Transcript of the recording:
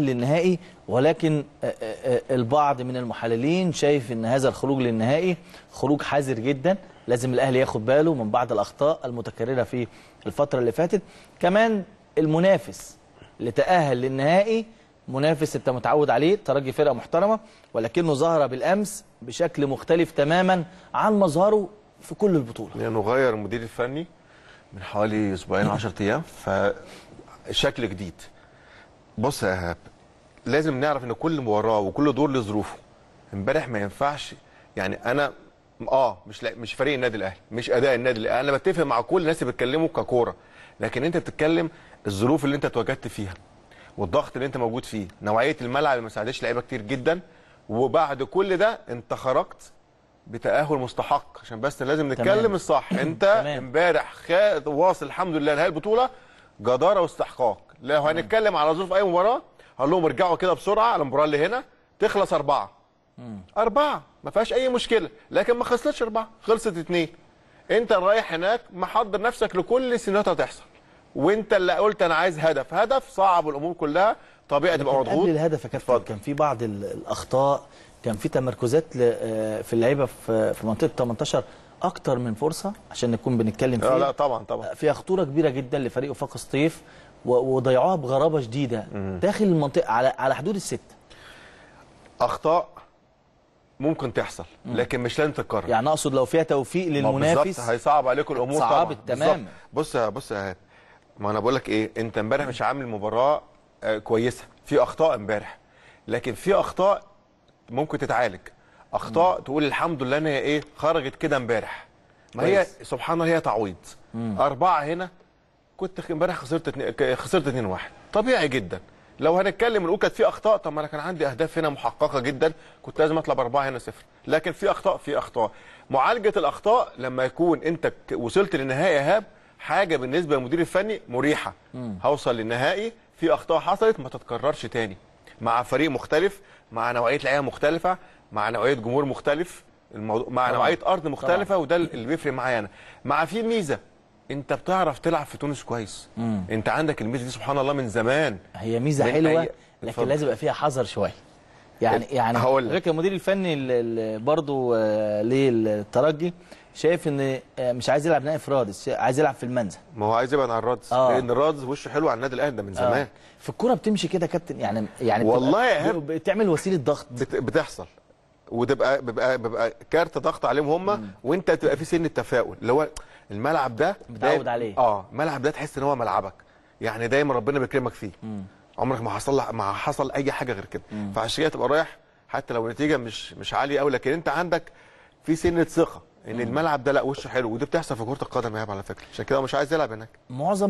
للنهائي ولكن آه، آه، آه، البعض من المحللين شايف ان هذا الخروج للنهائي خروج حذر جدا لازم الاهلي ياخد باله من بعض الاخطاء المتكرره في الفتره اللي فاتت كمان المنافس اللي تاهل للنهائي منافس انت متعود عليه ترجي فرقه محترمه ولكنه ظهر بالامس بشكل مختلف تماما عن مظهره في كل البطوله لانه يعني غير المدير الفني من حوالي اسبوعين 10 ايام فشكل جديد بص يا ايهاب لازم نعرف ان كل مباراه وكل دور له ظروفه امبارح ما ينفعش يعني انا اه مش لا مش فريق النادي الاهلي مش اداء النادي الاهلي انا بتفق مع كل الناس اللي بيتكلموا ككوره لكن انت بتتكلم الظروف اللي انت اتواجدت فيها والضغط اللي انت موجود فيه نوعيه الملعب اللي ما ساعدتش لعيبه كتير جدا وبعد كل ده انت خرجت بتاهل مستحق عشان بس لازم نتكلم الصح انت امبارح واصل الحمد لله لهي البطوله جداره واستحقاق لو هنتكلم على ظروف اي مباراه هقول لهم ارجعوا كده بسرعه على المباراه اللي هنا تخلص اربعه مم. اربعه ما فيهاش اي مشكله لكن ما خلصتش اربعه خلصت اثنين انت رايح هناك محضر نفسك لكل السيناريوهات هتحصل وانت اللي قلت انا عايز هدف هدف صعب الامور كلها طبيعي تبقى مضغوط قبل الهدف يا كابتن كان في بعض الاخطاء كان في تمركزات آه، في اللعيبه في منطقه 18 اكتر من فرصه عشان نكون بنتكلم آه، فيها لا طبعا طبعا فيها خطوره كبيره جدا لفريق وفاق الصيف وضيعوها بغرابه شديده داخل المنطقه على على حدود الست اخطاء ممكن تحصل لكن مش لازم تتكرر يعني اقصد لو فيها توفيق للمنافس هيصعب عليكم الامور صعبت تمام بص بص ما انا بقول لك ايه انت امبارح مش عامل مباراه آه، كويسه في اخطاء امبارح لكن في اخطاء ممكن تتعالج اخطاء مم. تقول الحمد لله ان هي ايه خرجت كده امبارح ما هي سبحان الله هي تعويض اربعه هنا كنت امبارح خسرت خسرت 2 1 طبيعي جدا لو هنتكلم نقول كانت في اخطاء طب ما انا كان عندي اهداف هنا محققه جدا كنت لازم اطلع باربعه هنا صفر لكن في اخطاء في اخطاء معالجه الاخطاء لما يكون انت وصلت للنهائي ايهاب حاجه بالنسبه للمدير الفني مريحه مم. هوصل للنهائي في اخطاء حصلت ما تتكررش تاني مع فريق مختلف مع نوعيه لعيبه مختلفه مع نوعيه جمهور مختلف الموضوع مع طبعا. نوعيه ارض مختلفه طبعا. وده اللي بيفرق معايا انا مع في ميزه انت بتعرف تلعب في تونس كويس مم. انت عندك الميزه دي سبحان الله من زمان هي ميزه حلوه أي... لكن لازم يبقى فيها حذر شويه يعني إيه، يعني لك المدير الفني برضه آه، للترجي شايف ان آه، مش عايز يلعب نائب في رادس عايز يلعب في المنزه ما هو عايز يبعد عن رادس آه. لان رادس وشه حلو على النادي الاهلي ده من آه. زمان آه. في الكوره بتمشي كده يا كابتن يعني يعني والله بتعمل وسيله ضغط بتحصل وتبقى بيبقى بيبقى كارت ضغط عليهم هم وانت تبقى في سن التفاؤل اللي هو الملعب ده متعود عليه اه الملعب ده تحس ان هو ملعبك يعني دايما ربنا بيكرمك فيه مم. عمرك ما حصل ما حصل اي حاجه غير كده فعشان كده تبقى رايح حتى لو النتيجه مش مش عاليه قوي لكن انت عندك في سنه ثقه ان مم. الملعب ده لا وشه حلو ودي بتحصل في كره القدم يا على فكره عشان كده مش عايز يلعب هناك معظم